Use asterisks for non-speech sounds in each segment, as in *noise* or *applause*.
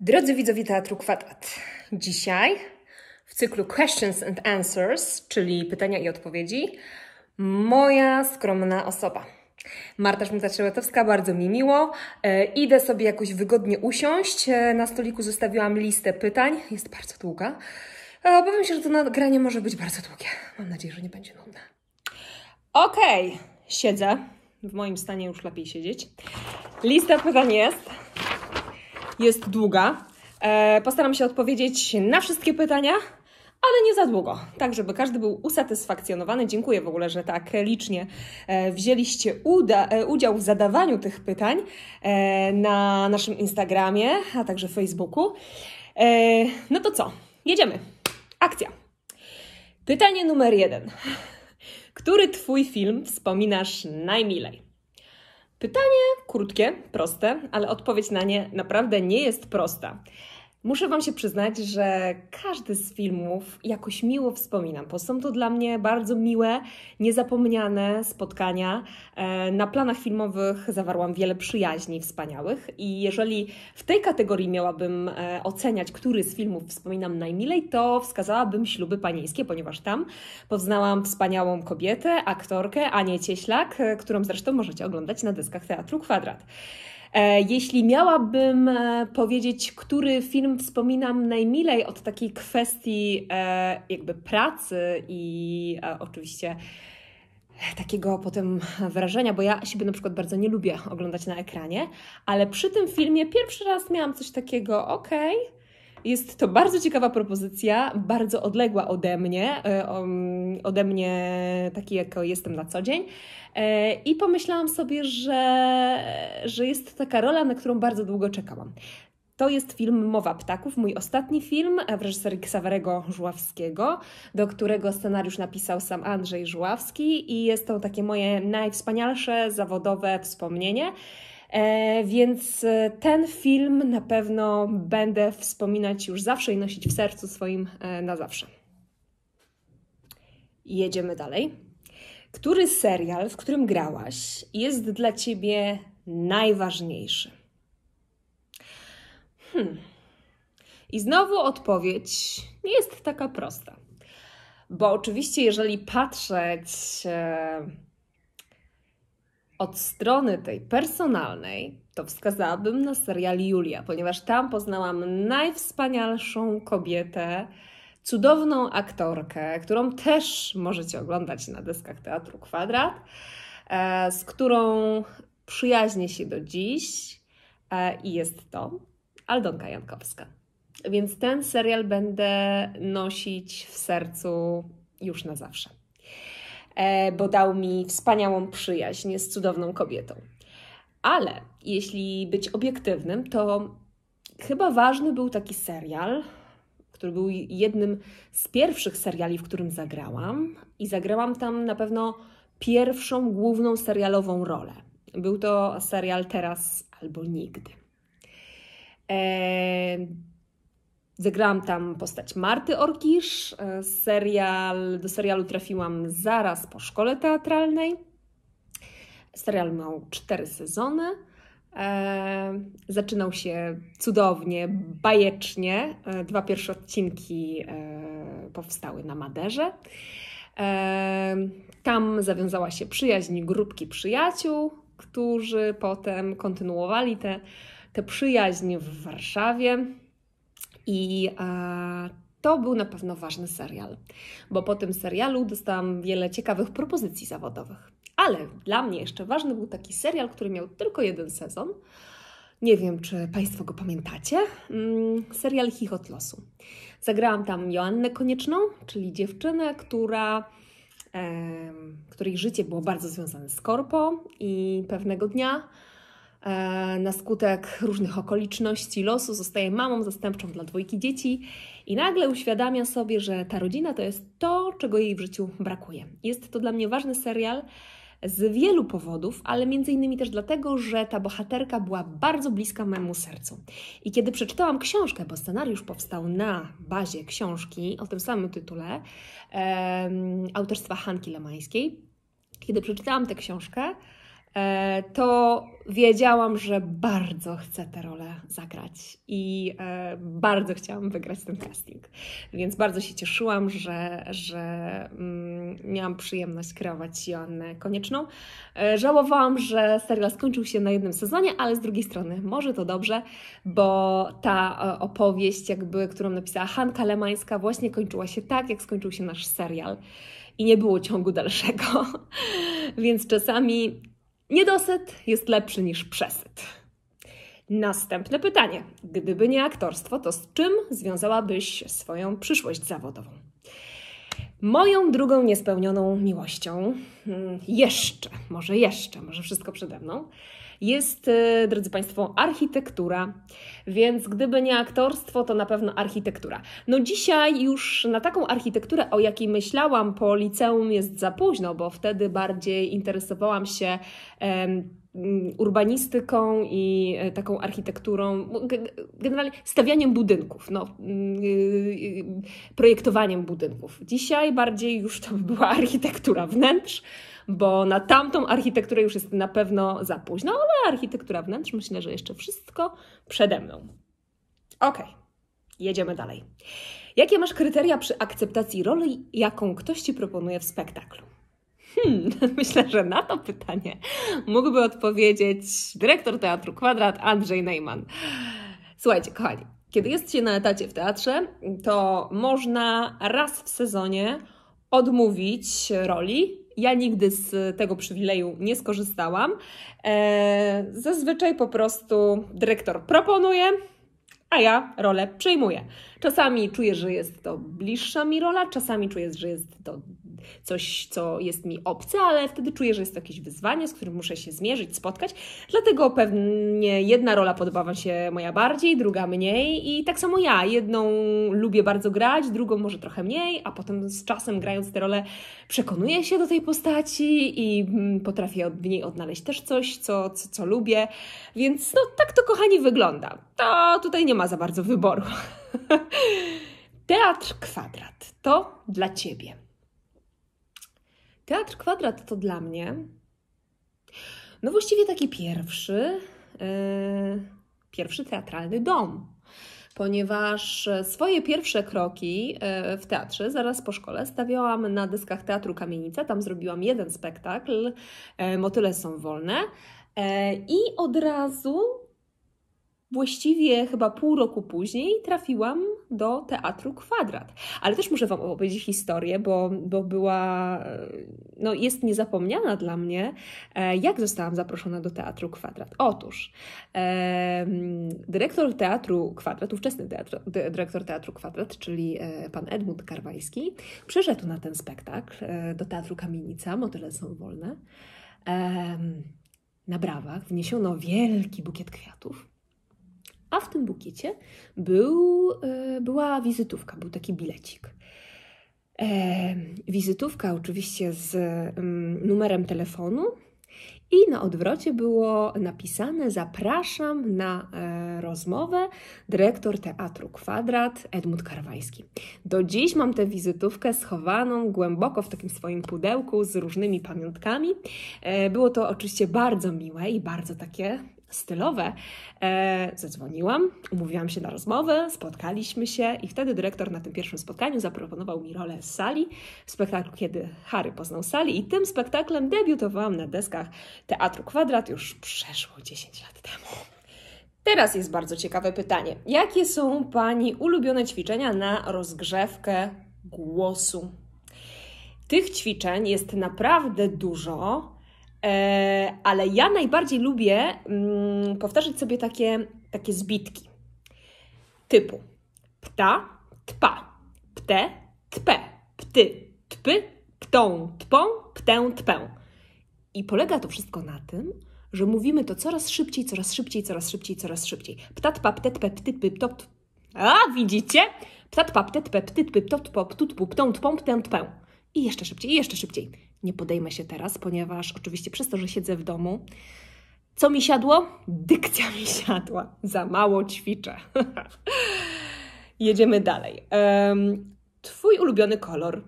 Drodzy widzowie Teatru Kwadrat, dzisiaj w cyklu Questions and Answers, czyli pytania i odpowiedzi, moja skromna osoba. Marta Szmuta-Szełatowska, bardzo mi miło. E, idę sobie jakoś wygodnie usiąść. E, na stoliku zostawiłam listę pytań, jest bardzo długa. E, obawiam się, że to nagranie może być bardzo długie. Mam nadzieję, że nie będzie nudne. Okej, okay. siedzę. W moim stanie już lepiej siedzieć. Lista pytań jest jest długa. E, postaram się odpowiedzieć na wszystkie pytania, ale nie za długo, tak żeby każdy był usatysfakcjonowany. Dziękuję w ogóle, że tak licznie e, wzięliście e, udział w zadawaniu tych pytań na naszym Instagramie, a także Facebooku. No to co? Jedziemy. Akcja. Pytanie numer jeden. Który Twój film wspominasz najmilej? Pytanie krótkie, proste, ale odpowiedź na nie naprawdę nie jest prosta. Muszę Wam się przyznać, że każdy z filmów jakoś miło wspominam, bo są to dla mnie bardzo miłe, niezapomniane spotkania. E, na planach filmowych zawarłam wiele przyjaźni wspaniałych i jeżeli w tej kategorii miałabym e, oceniać, który z filmów wspominam najmilej, to wskazałabym Śluby Panieńskie, ponieważ tam poznałam wspaniałą kobietę, aktorkę Anię Cieślak, e, którą zresztą możecie oglądać na deskach Teatru Kwadrat. E, jeśli miałabym e, powiedzieć, który film wspominam najmilej od takiej kwestii e, jakby pracy i oczywiście takiego potem wrażenia, bo ja siebie na przykład bardzo nie lubię oglądać na ekranie, ale przy tym filmie pierwszy raz miałam coś takiego, okej, okay, jest to bardzo ciekawa propozycja, bardzo odległa ode mnie, e, ode mnie taki, jaką jestem na co dzień. E, I pomyślałam sobie, że, że jest to taka rola, na którą bardzo długo czekałam. To jest film Mowa Ptaków, mój ostatni film e, w reżyserii Ksawerego Żuławskiego, do którego scenariusz napisał sam Andrzej Żuławski i jest to takie moje najwspanialsze zawodowe wspomnienie. E, więc e, ten film na pewno będę wspominać już zawsze i nosić w sercu swoim e, na zawsze. Jedziemy dalej. Który serial, w którym grałaś, jest dla ciebie najważniejszy? Hmm. I znowu odpowiedź nie jest taka prosta. Bo oczywiście, jeżeli patrzeć od strony tej personalnej, to wskazałabym na serial Julia, ponieważ tam poznałam najwspanialszą kobietę, cudowną aktorkę, którą też możecie oglądać na deskach Teatru Kwadrat, e, z którą przyjaźnię się do dziś e, i jest to Aldonka Jankowska. Więc ten serial będę nosić w sercu już na zawsze. E, bo dał mi wspaniałą przyjaźń z cudowną kobietą. Ale jeśli być obiektywnym, to chyba ważny był taki serial, który był jednym z pierwszych seriali, w którym zagrałam. I zagrałam tam na pewno pierwszą główną serialową rolę. Był to serial Teraz albo Nigdy. Eee, Zagrałam tam postać Marty Orkisz. E, serial, do serialu trafiłam zaraz po szkole teatralnej. Serial miał cztery sezony. E, zaczynał się cudownie, bajecznie. E, dwa pierwsze odcinki powstały na Maderze. tam zawiązała się przyjaźń grupki przyjaciół, którzy potem kontynuowali tę przyjaźń w Warszawie. I e, to był na pewno ważny serial, bo po tym serialu dostałam wiele ciekawych propozycji zawodowych. Ale dla mnie jeszcze ważny był taki serial, który miał tylko jeden sezon. Nie wiem, czy Państwo go pamiętacie. Mm, serial Chichot Losu. Zagrałam tam Joannę Konieczną, czyli dziewczynę, która, e, której życie było bardzo związane z korpo i pewnego dnia E, na skutek różnych okoliczności losu zostaje mamą zastępczą dla dwójki dzieci i nagle uświadamia sobie, że ta rodzina to jest to, czego jej w życiu brakuje. Jest to dla mnie ważny serial z wielu powodów, ale między innymi też dlatego, że ta bohaterka była bardzo bliska memu sercu. I kiedy przeczytałam książkę, bo scenariusz powstał na bazie książki o tym samym tytule em, autorstwa Hanki Lemańskiej, kiedy przeczytałam tę książkę, E, to wiedziałam, że bardzo chcę tę rolę zagrać i e, bardzo chciałam wygrać ten casting. Więc bardzo się cieszyłam, że, że mm, miałam przyjemność kreować Joannę Konieczną. E, żałowałam, że serial skończył się na jednym sezonie, ale z drugiej strony może to dobrze, bo ta opowieść, jakby, którą napisała Hanka Lemańska, właśnie kończyła się tak, jak skończył się nasz serial. I nie było ciągu dalszego. *laughs* Więc czasami Niedosyt jest lepszy niż przesyt. Następne pytanie. Gdyby nie aktorstwo, to z czym związałabyś swoją przyszłość zawodową? Moją drugą niespełnioną miłością, hmm, jeszcze, może jeszcze, może wszystko przede mną, jest, e, drodzy Państwo, architektura, więc gdyby nie aktorstwo, to na pewno architektura. No dzisiaj już na taką architekturę, o jakiej myślałam po liceum, jest za późno, bo wtedy bardziej interesowałam się. Um, urbanistyką i e, taką architekturą, generalnie stawianiem budynków, no, mm, y, y, projektowaniem budynków. Dzisiaj bardziej już to *laughs* była architektura wnętrz, bo na tamtą architekturę już jest na pewno za późno, ale architektura wnętrz myślę, że jeszcze wszystko przede mną. Ok, jedziemy dalej. Jakie masz kryteria przy akceptacji roli, jaką ktoś ci proponuje w spektaklu? Hmm, *laughs* myślę, że na to pytanie mógłby odpowiedzieć dyrektor Teatru Kwadrat Andrzej Neyman. Słuchajcie, kochani, kiedy jest się na etacie w teatrze, to można raz w sezonie odmówić roli ja nigdy z tego przywileju nie skorzystałam. E, zazwyczaj po prostu dyrektor proponuje, a ja rolę przyjmuję. Czasami czujesz, że jest to bliższa mi rola, czasami czujesz, że jest to coś, co jest mi obce, ale wtedy czuję, że jest to jakieś wyzwanie, z którym muszę się zmierzyć, spotkać. Dlatego pewnie jedna rola podoba Wam się moja bardziej, druga mniej i tak samo ja. Jedną lubię bardzo grać, drugą może trochę mniej, a potem z czasem grając te role przekonuję się do tej postaci i mm, potrafię w niej odnaleźć też coś, co, co, co lubię. Więc no tak to kochani wygląda. To tutaj nie ma za bardzo wyboru. *laughs* *laughs* Teatr Kwadrat to dla ciebie. Teatr Kwadrat to dla mnie. No właściwie taki pierwszy, yy, pierwszy teatralny dom, ponieważ swoje pierwsze kroki e, w teatrze zaraz po szkole stawiałam na dyskach Teatru Kamienica. Tam zrobiłam jeden spektakl, e, Motyle są wolne. I od razu Właściwie chyba pół roku później trafiłam do Teatru Kwadrat. Ale też muszę Wam opowiedzieć historię, bo, bo była, e, no jest niezapomniana dla mnie, e, jak zostałam zaproszona do Teatru Kwadrat. Otóż e, dyrektor Teatru Kwadrat, ówczesny teatr, dyrektor Teatru Kwadrat, czyli pan Edmund Karwański, przyszedł na ten spektakl do Teatru Kamienica, motyle są wolne. na brawach wniesiono wielki bukiet kwiatów a w tym bukiecie był, e, była wizytówka, był taki bilecik. E, wizytówka oczywiście z mm, numerem telefonu, i na odwrocie było napisane: Zapraszam na e, rozmowę dyrektor teatru Kwadrat Edmund Karwański. Do dziś mam tę wizytówkę schowaną głęboko w takim swoim pudełku z różnymi pamiątkami. było to oczywiście bardzo miłe i bardzo takie stylowe. E, zadzwoniłam, umówiłam się na rozmowę, spotkaliśmy się i wtedy dyrektor na tym pierwszym spotkaniu zaproponował mi rolę z sali w spektaklu, kiedy Harry poznał sali i tym spektaklem debiutowałam na deskach Teatru Kwadrat już przeszło 10 lat temu. Teraz jest bardzo ciekawe pytanie. Jakie są Pani ulubione ćwiczenia na rozgrzewkę głosu? Tych ćwiczeń jest naprawdę dużo. E, ale ja najbardziej lubię mm, powtarzać sobie takie, takie zbitki typu pta, tpa, pte, tpe, pty, tpy, ptą, tpą, ptę, tpę. I polega to wszystko na tym, że mówimy to coraz szybciej, coraz szybciej, coraz szybciej, coraz szybciej. Pta, tpa, pte, tpe, pty, tpy, pto, ptu. A, widzicie? Pta, tpa, pte, tpe, pty, tpy, pto, tpo, ptu, tpu, ptą, tpą, ptę, tpę. I jeszcze szybciej, i jeszcze szybciej nie podejmę się teraz, ponieważ oczywiście przez to, że siedzę w domu, co mi siadło? Dykcja mi siadła. Za mało ćwiczę. *laughs* Jedziemy dalej. Um, twój ulubiony kolor?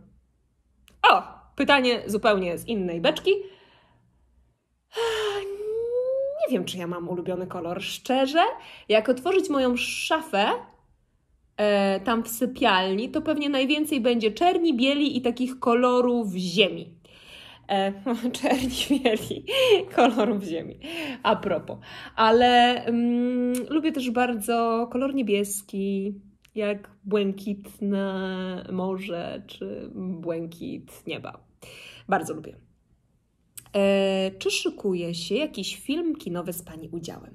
O, pytanie zupełnie z innej beczki. Nie wiem, czy ja mam ulubiony kolor. Szczerze, jak otworzyć moją szafę e, tam w sypialni, to pewnie najwięcej będzie czerni, bieli i takich kolorów ziemi. E, *laughs* czerni mieli kolor w ziemi. A propos. Ale mm, lubię też bardzo kolor niebieski, jak błękitne morze czy błękit nieba. Bardzo lubię. E, czy szykuje się jakiś film kinowy z Pani udziałem?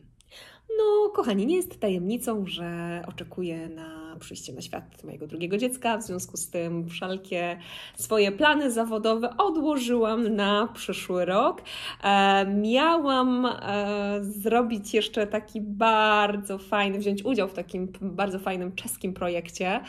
No, kochani, nie jest tajemnicą, że oczekuję na przyjście na świat mojego drugiego dziecka. W związku z tym wszelkie swoje plany zawodowe odłożyłam na przyszły rok. E, miałam e, zrobić jeszcze taki bardzo fajny, wziąć udział w takim bardzo fajnym czeskim projekcie,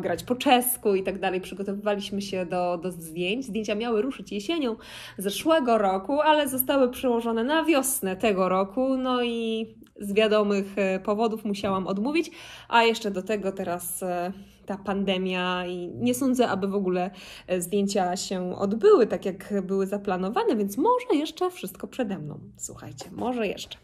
grać po czesku i tak dalej. Przygotowywaliśmy się do, do zdjęć. Zdjęcia miały ruszyć jesienią zeszłego roku, ale zostały przełożone na wiosnę tego roku. No i z wiadomych e, powodów musiałam odmówić, a jeszcze do tego teraz e, ta pandemia i nie sądzę, aby w ogóle e, zdjęcia się odbyły tak, jak były zaplanowane, więc może jeszcze wszystko przede mną. Słuchajcie, może jeszcze.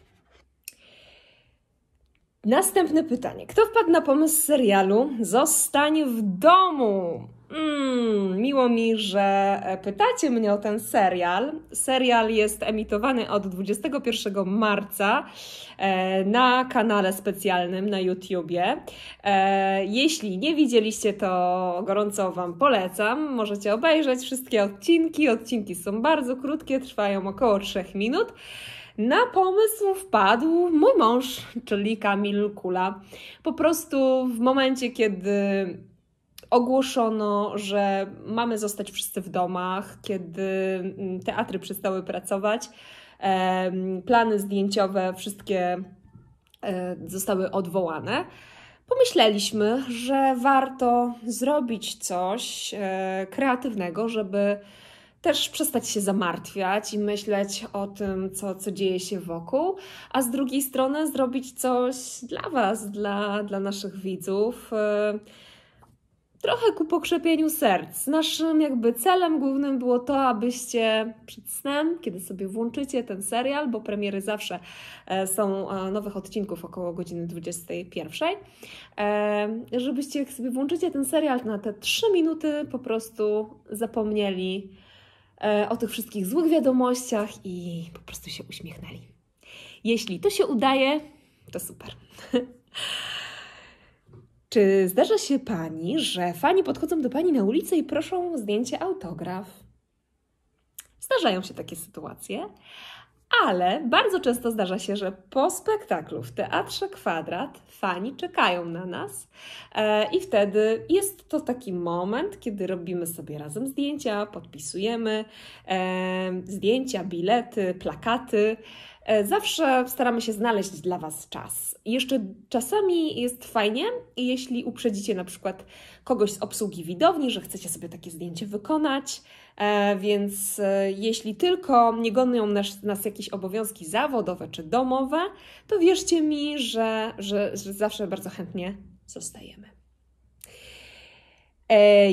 Następne pytanie. Kto wpadł na pomysł serialu Zostań w domu? Mmm, miło mi, że e, pytacie mnie o ten serial. Serial jest emitowany od 21 marca e, na kanale specjalnym na YouTubie. E, jeśli nie widzieliście, to gorąco Wam polecam. Możecie obejrzeć wszystkie odcinki. Odcinki są bardzo krótkie, trwają około 3 minut. Na pomysł wpadł mój mąż, czyli Kamil Kula. Po prostu w momencie, kiedy ogłoszono, że mamy zostać wszyscy w domach, kiedy mm, teatry przestały pracować. Plany zdjęciowe wszystkie e, zostały odwołane. Pomyśleliśmy, że warto zrobić coś e, kreatywnego, żeby też przestać się zamartwiać i myśleć o tym, co, co dzieje się wokół, a z drugiej strony zrobić coś dla Was, dla, dla naszych widzów. Yy trochę ku pokrzepieniu serc. Naszym jakby celem głównym było to, abyście przed snem, kiedy sobie włączycie ten serial, bo premiery zawsze e, są e, nowych odcinków około godziny 21, e, żebyście jak sobie włączycie ten serial na te 3 minuty po prostu zapomnieli o tych wszystkich złych wiadomościach i po prostu się uśmiechnęli. Jeśli to się udaje, to super. *laughs* Czy zdarza się Pani, że fani podchodzą do Pani na ulicy i proszą o zdjęcie autograf? Zdarzają się takie sytuacje, ale bardzo często zdarza się, że po spektaklu w Teatrze Kwadrat fani czekają na nas e, i wtedy jest to taki moment, kiedy robimy sobie razem zdjęcia, podpisujemy e, zdjęcia, bilety, plakaty. E, zawsze staramy się znaleźć dla Was czas. Jeszcze czasami jest fajnie, jeśli uprzedzicie na przykład kogoś z obsługi widowni, że chcecie sobie takie zdjęcie wykonać, e, więc e, jeśli tylko nie gonią nas, nas jakieś obowiązki zawodowe czy domowe, to wierzcie mi, że, że, że zawsze bardzo chętnie zostajemy.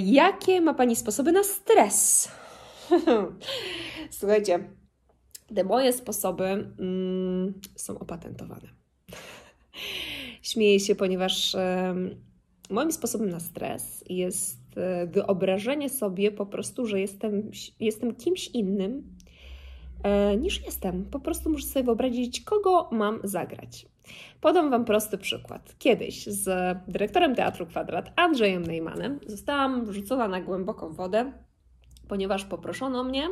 jakie ma Pani sposoby na stres? *laughs* Słuchajcie, te moje sposoby mm, są opatentowane. *laughs* Śmieję się, ponieważ moim sposobem na stres jest e, wyobrażenie sobie po prostu, że jestem, jestem kimś innym e, niż jestem. Po prostu muszę sobie wyobrazić, kogo mam zagrać. Podam Wam prosty przykład. Kiedyś z dyrektorem Teatru Kwadrat, Andrzejem Neymanem, zostałam wrzucona na głęboką wodę ponieważ poproszono mnie,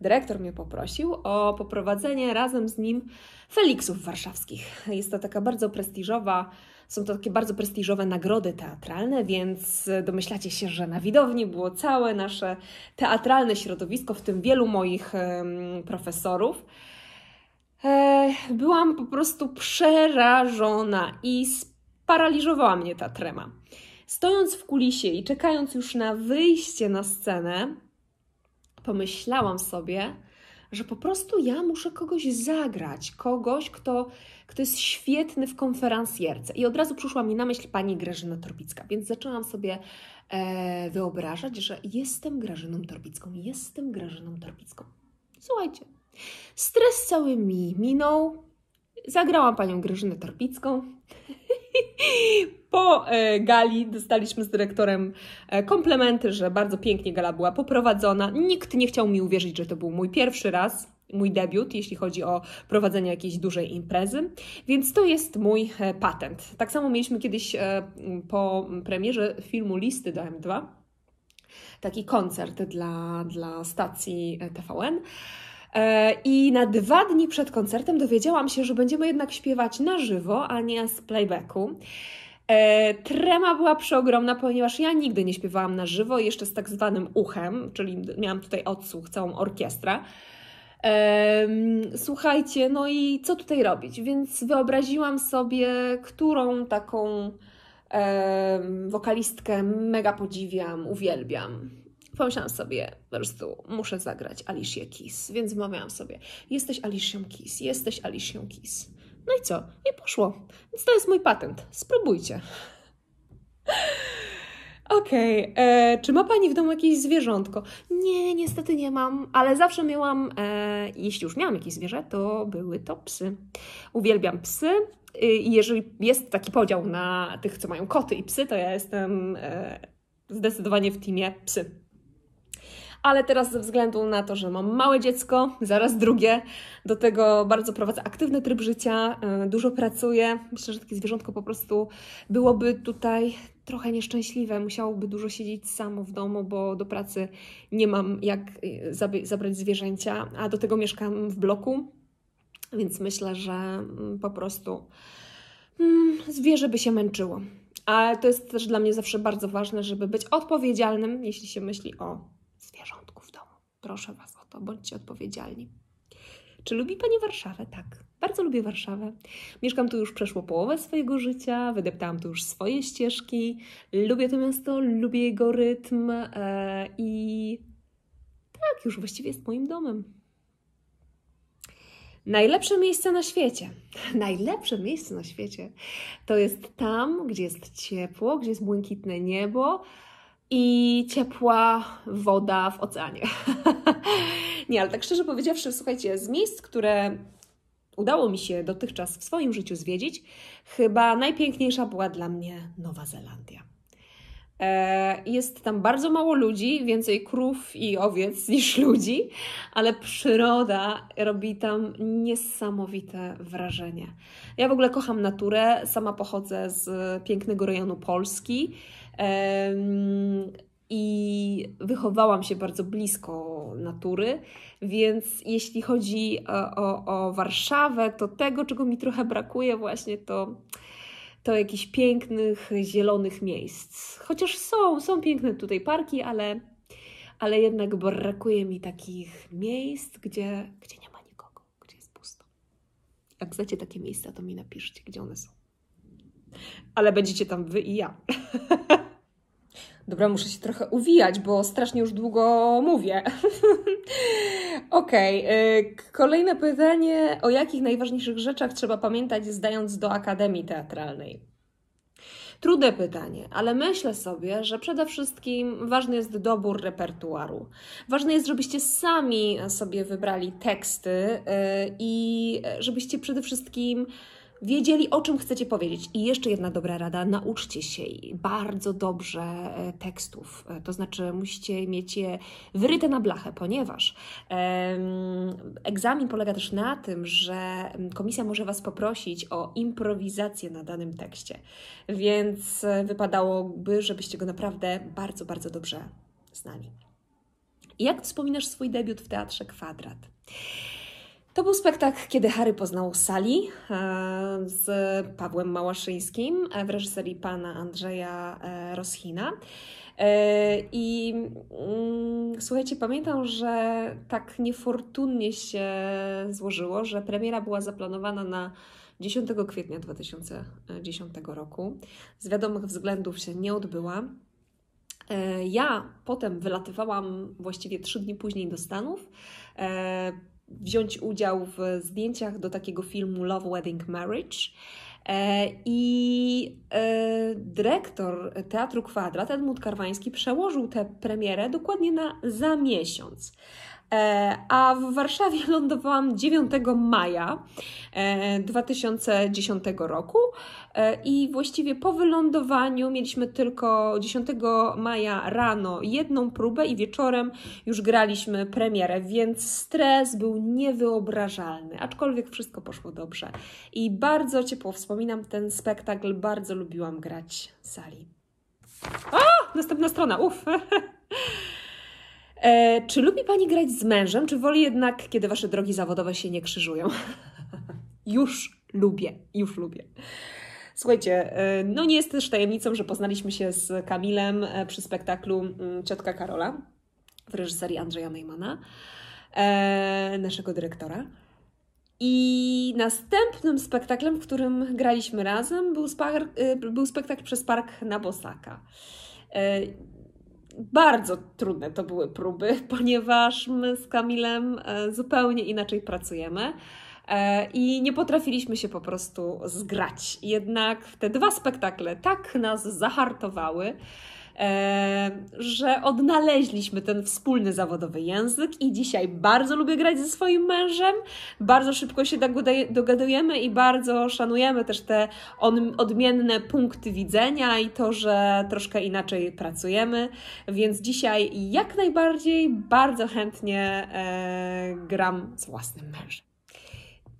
dyrektor mnie poprosił o poprowadzenie razem z nim Feliksów Warszawskich. Jest to taka bardzo prestiżowa, są to takie bardzo prestiżowe nagrody teatralne, więc domyślacie się, że na widowni było całe nasze teatralne środowisko, w tym wielu moich profesorów. E, byłam po prostu przerażona i sparaliżowała mnie ta trema. Stojąc w kulisie i czekając już na wyjście na scenę, pomyślałam sobie, że po prostu ja muszę kogoś zagrać, kogoś, kto, kto jest świetny w konferencjerce. I od razu przyszła mi na myśl pani Grażyna Torbicka, więc zaczęłam sobie e, wyobrażać, że jestem Grażyną Torbicką, jestem Grażyną Torbicką. Słuchajcie, stres cały mi minął, zagrałam panią Grażynę Torbicką po e, gali dostaliśmy z dyrektorem e, komplementy, że bardzo pięknie gala była poprowadzona. Nikt nie chciał mi uwierzyć, że to był mój pierwszy raz mój debiut, jeśli chodzi o prowadzenie jakiejś dużej imprezy, więc to jest mój e, patent. Tak samo mieliśmy kiedyś po premierze filmu Listy do M2 taki koncert dla, dla stacji TVN. I na dwa dni przed koncertem dowiedziałam się, że będziemy jednak śpiewać na żywo, a nie z playbacku. E, trema była przeogromna, ponieważ ja nigdy nie śpiewałam na żywo, jeszcze z tak zwanym uchem, czyli miałam tutaj odsłuch, całą orkiestrę. E, słuchajcie, no i co tutaj robić? Więc wyobraziłam sobie, którą taką e, wokalistkę mega podziwiam, uwielbiam pomyślałam sobie, po prostu muszę zagrać Alicia Kiss, więc wymawiałam sobie, jesteś Alicją Kiss, jesteś Alicją Kiss. No i co? I poszło. Więc to jest mój patent. Spróbujcie. *laughs* Okej, okay. E, czy ma Pani w domu jakieś zwierzątko? Nie, niestety nie mam, ale zawsze miałam, e, jeśli już miałam jakieś zwierzę, to były to psy. Uwielbiam psy y, i jeżeli jest taki podział na tych, co mają koty i psy, to ja jestem e, zdecydowanie w teamie psy ale teraz ze względu na to, że mam małe dziecko, zaraz drugie, do tego bardzo prowadzę aktywny tryb życia, e, dużo pracuję. Myślę, że takie zwierzątko po prostu byłoby tutaj trochę nieszczęśliwe. Musiałoby dużo siedzieć samo w domu, bo do pracy nie mam jak e, zabrać zwierzęcia, a do tego mieszkam w bloku, więc myślę, że mm, po prostu mm, zwierzę by się męczyło. Ale to jest też dla mnie zawsze bardzo ważne, żeby być odpowiedzialnym, jeśli się myśli o Proszę Was o to, bądźcie odpowiedzialni. Czy lubi Pani Warszawę? Tak, bardzo lubię Warszawę. Mieszkam tu już przeszło połowę swojego życia, wydeptałam tu już swoje ścieżki. Lubię to miasto, lubię jego rytm e, i tak, już właściwie jest moim domem. Najlepsze miejsce na świecie. *laughs* Najlepsze miejsce na świecie to jest tam, gdzie jest ciepło, gdzie jest błękitne niebo, i ciepła woda w oceanie. *laughs* nie, ale tak szczerze powiedziawszy, słuchajcie, z miejsc, które udało mi się dotychczas w swoim życiu zwiedzić, chyba najpiękniejsza była dla mnie Nowa Zelandia. E, jest tam bardzo mało ludzi, więcej krów i owiec niż ludzi, ale przyroda robi tam niesamowite wrażenie. Ja w ogóle kocham naturę, sama pochodzę z pięknego rejonu Polski i wychowałam się bardzo blisko natury, więc jeśli chodzi e, o, o, Warszawę, to tego, czego mi trochę brakuje, właśnie to, to jakichś pięknych, zielonych miejsc. Chociaż są, są piękne tutaj parki, ale, ale jednak brakuje mi takich miejsc, gdzie, gdzie nie ma nikogo, gdzie jest pusto. Jak znacie takie miejsca, to mi napiszcie, gdzie one są. Ale będziecie tam wy i ja. *laughs* Dobra, muszę się trochę uwijać, bo strasznie już długo mówię. *laughs* Okej, okay. kolejne pytanie. O jakich najważniejszych rzeczach trzeba pamiętać, zdając do Akademii Teatralnej? Trudne pytanie, ale myślę sobie, że przede wszystkim ważny jest dobór repertuaru. Ważne jest, żebyście sami sobie wybrali teksty y, i żebyście przede wszystkim wiedzieli, o czym chcecie powiedzieć. I jeszcze jedna dobra rada: nauczcie się bardzo dobrze e, tekstów. E, to znaczy, musicie mieć je wyryte na blachę, ponieważ em, egzamin polega też na tym, że komisja może Was poprosić o improwizację na danym tekście. Więc e, wypadałoby, żebyście go naprawdę bardzo, bardzo dobrze znali. Jak wspominasz swój debiut w teatrze Kwadrat? To był spektakl, kiedy Harry poznał Sali e, z Pawłem Małaszyńskim e, w reżyserii pana Andrzeja e, Roschina. I mm, słuchajcie, pamiętam, że tak niefortunnie się złożyło, że premiera była zaplanowana na 10 kwietnia 2010 roku. Z wiadomych względów się nie odbyła. Ja potem wylatywałam właściwie trzy dni później do Stanów wziąć udział w zdjęciach do takiego filmu Love Wedding Marriage. E, I e, dyrektor Teatru Kwadrat, Edmund Karwański, przełożył tę premierę dokładnie na za miesiąc. E, a w Warszawie *laughs* lądowałam 9 maja 2010 e, roku e, i właściwie po wylądowaniu mieliśmy tylko 10 maja rano jedną próbę i wieczorem już graliśmy premierę, więc stres był niewyobrażalny, aczkolwiek wszystko poszło dobrze i bardzo ciepło wspominam ten spektakl, bardzo lubiłam grać w sali. O! Następna strona, uff! *laughs* E, czy lubi Pani grać z mężem, czy woli jednak, kiedy Wasze drogi zawodowe się nie krzyżują? *laughs* już lubię, już lubię. Słuchajcie, e, no nie jest też tajemnicą, że poznaliśmy się z Kamilem e, przy spektaklu mm, Ciotka Karola w reżyserii Andrzeja Neymana, e, naszego dyrektora. I następnym spektaklem, w którym graliśmy razem, był, był spektakl przez Park na Bosaka bardzo trudne to były próby, *laughs* ponieważ my z Kamilem e, zupełnie inaczej pracujemy e, i nie potrafiliśmy się po prostu zgrać. Jednak te dwa spektakle tak nas zahartowały, E, że odnaleźliśmy ten wspólny zawodowy język i dzisiaj bardzo lubię grać ze swoim mężem, bardzo szybko się dogadujemy i bardzo szanujemy też te odmienne punkty widzenia i to, że troszkę inaczej pracujemy, więc dzisiaj jak najbardziej bardzo chętnie e, gram z własnym mężem.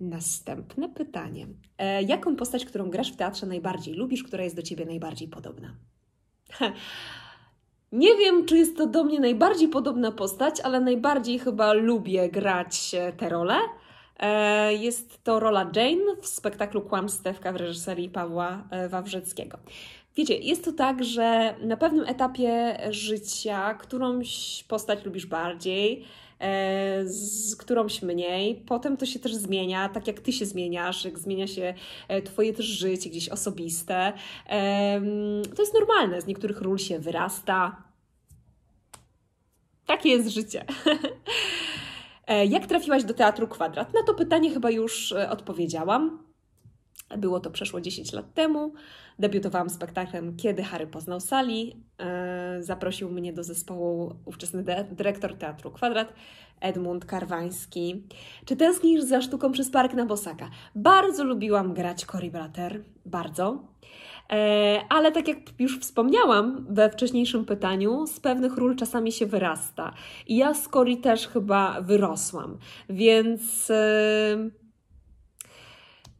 Następne pytanie. E, jaką postać, którą grasz w teatrze najbardziej lubisz, która jest do ciebie najbardziej podobna? *laughs* Nie wiem, czy jest to do mnie najbardziej podobna postać, ale najbardziej chyba lubię grać tę rolę. E, jest to rola Jane w spektaklu Kłamstewka w reżyserii Pawła e, Wawrzeckiego. Wiecie, jest to tak, że na pewnym etapie życia którąś postać lubisz bardziej, E, z którąś mniej. Potem to się też zmienia, tak jak ty się zmieniasz, jak zmienia się e, twoje też życie gdzieś osobiste. To jest normalne, z niektórych ról się wyrasta. Takie jest życie. *laughs* E, jak trafiłaś do Teatru Kwadrat? Na to pytanie chyba już odpowiedziałam. Było to przeszło 10 lat temu. Debiutowałam spektaklem Kiedy Harry poznał Sali. E, zaprosił mnie do zespołu ówczesny dyrektor Teatru Kwadrat, Edmund Karwański. Czy tęsknisz za sztuką przez Park na Bosaka? Bardzo lubiłam grać Cory Brater, bardzo. E, ale tak jak już wspomniałam we wcześniejszym pytaniu, z pewnych ról czasami się wyrasta. I ja z Cory też chyba wyrosłam, więc e,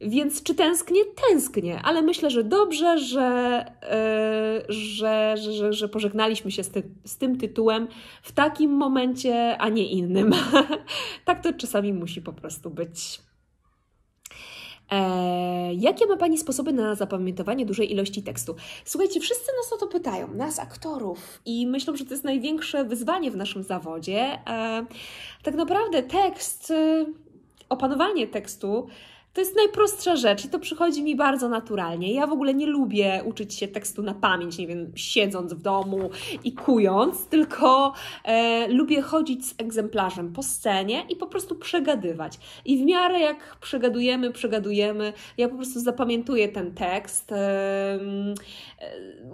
więc czy tęsknię? Tęsknię, ale myślę, że dobrze, że, yy, że, że, że, pożegnaliśmy się z, ty z tym tytułem w takim momencie, a nie innym. *laughs* tak to czasami musi po prostu być. Eee, jakie ma Pani sposoby na zapamiętowanie dużej ilości tekstu? Słuchajcie, wszyscy nas o to pytają, nas aktorów, i myślą, że to jest największe wyzwanie w naszym zawodzie. Eee, tak naprawdę tekst, e, opanowanie tekstu to jest najprostsza rzecz i to przychodzi mi bardzo naturalnie. Ja w ogóle nie lubię uczyć się tekstu na pamięć, nie wiem, siedząc w domu i kując, tylko e, lubię chodzić z egzemplarzem po scenie i po prostu przegadywać. I w miarę jak przegadujemy, przegadujemy, ja po prostu zapamiętuję ten tekst, e, e,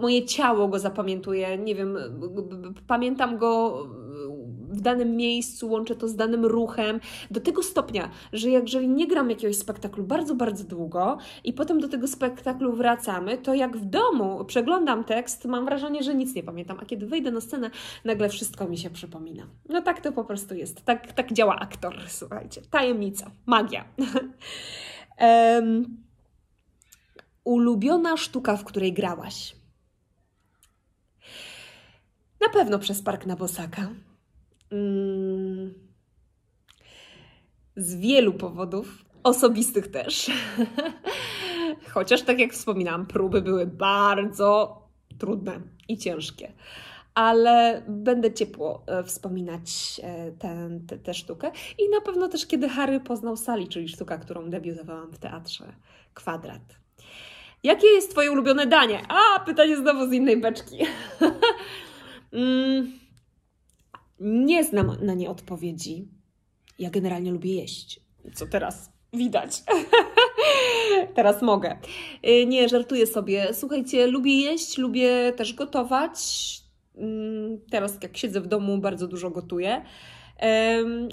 moje ciało go zapamiętuje, nie wiem, pamiętam go w danym miejscu, łączę to z danym ruchem, do tego stopnia, że jeżeli nie gram jakiegoś spektaklu bardzo, bardzo długo i potem do tego spektaklu wracamy, to jak w domu przeglądam tekst, mam wrażenie, że nic nie pamiętam, a kiedy wyjdę na scenę, nagle wszystko mi się przypomina. No tak to po prostu jest. Tak, tak działa aktor, słuchajcie. Tajemnica, magia. um, *laughs* ulubiona sztuka, w której grałaś? Na pewno przez Park na Bosaka. Mm, z wielu powodów, osobistych też. *laughs* Chociaż, tak jak wspominałam, próby były bardzo trudne i ciężkie. Ale będę ciepło e, wspominać e, tę te, te, sztukę. I na pewno też, kiedy Harry poznał Sali, czyli sztuka, którą debiutowałam w teatrze Kwadrat. Jakie jest Twoje ulubione danie? A, pytanie znowu z innej beczki. *laughs* mm. Nie znam na nie odpowiedzi. Ja generalnie lubię jeść. Co teraz widać? *laughs* teraz mogę. Y, nie, żartuję sobie. Słuchajcie, lubię jeść, lubię też gotować. Mm, teraz, jak siedzę w domu, bardzo dużo gotuję.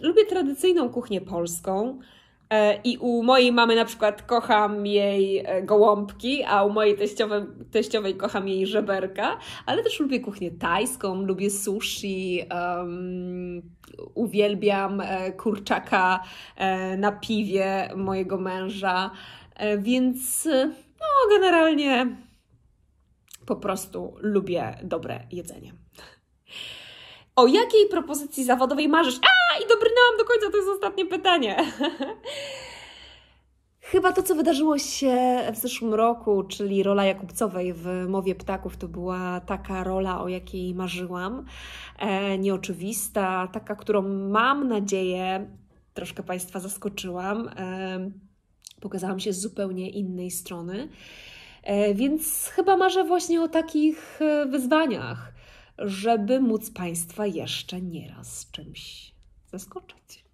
Lubię tradycyjną kuchnię polską. E, I u mojej mamy na przykład kocham jej e, gołąbki, a u mojej teściowej, teściowej kocham jej żeberka, ale też lubię kuchnię tajską, lubię sushi, um, uwielbiam e, kurczaka na piwie mojego męża, więc no, generalnie po prostu lubię dobre jedzenie. O jakiej propozycji zawodowej marzysz? A, i dobrnęłam do końca, to jest ostatnie pytanie. *laughs* Chyba to, co wydarzyło się w zeszłym roku, czyli rola Jakubcowej w Mowie Ptaków, to była taka rola, o jakiej marzyłam. E, nieoczywista, taka, którą mam nadzieję troszkę Państwa zaskoczyłam. E, pokazałam się z zupełnie innej strony. E, więc chyba marzę właśnie o takich e, wyzwaniach żeby móc Państwa jeszcze nieraz czymś zaskoczyć.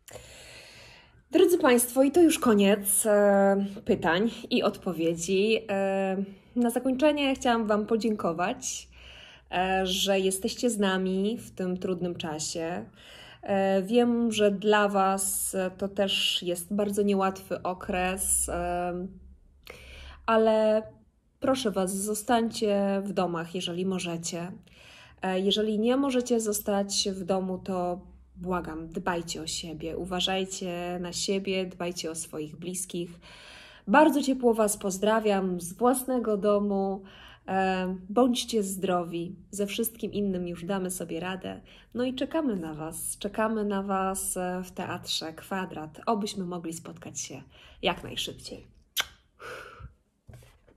Drodzy Państwo, i to już koniec e, pytań i odpowiedzi. E, na zakończenie chciałam Wam podziękować, e, że jesteście z nami w tym trudnym czasie. Wiem, że dla Was to też jest bardzo niełatwy okres, ale proszę Was, zostańcie w domach, jeżeli możecie. E, jeżeli nie możecie zostać w domu, to błagam, dbajcie o siebie, uważajcie na siebie, dbajcie o swoich bliskich. Bardzo ciepło Was pozdrawiam z własnego domu. E, bądźcie zdrowi, ze wszystkim innym już damy sobie radę. No i czekamy na Was, czekamy na Was e, w teatrze Kwadrat, obyśmy mogli spotkać się jak najszybciej.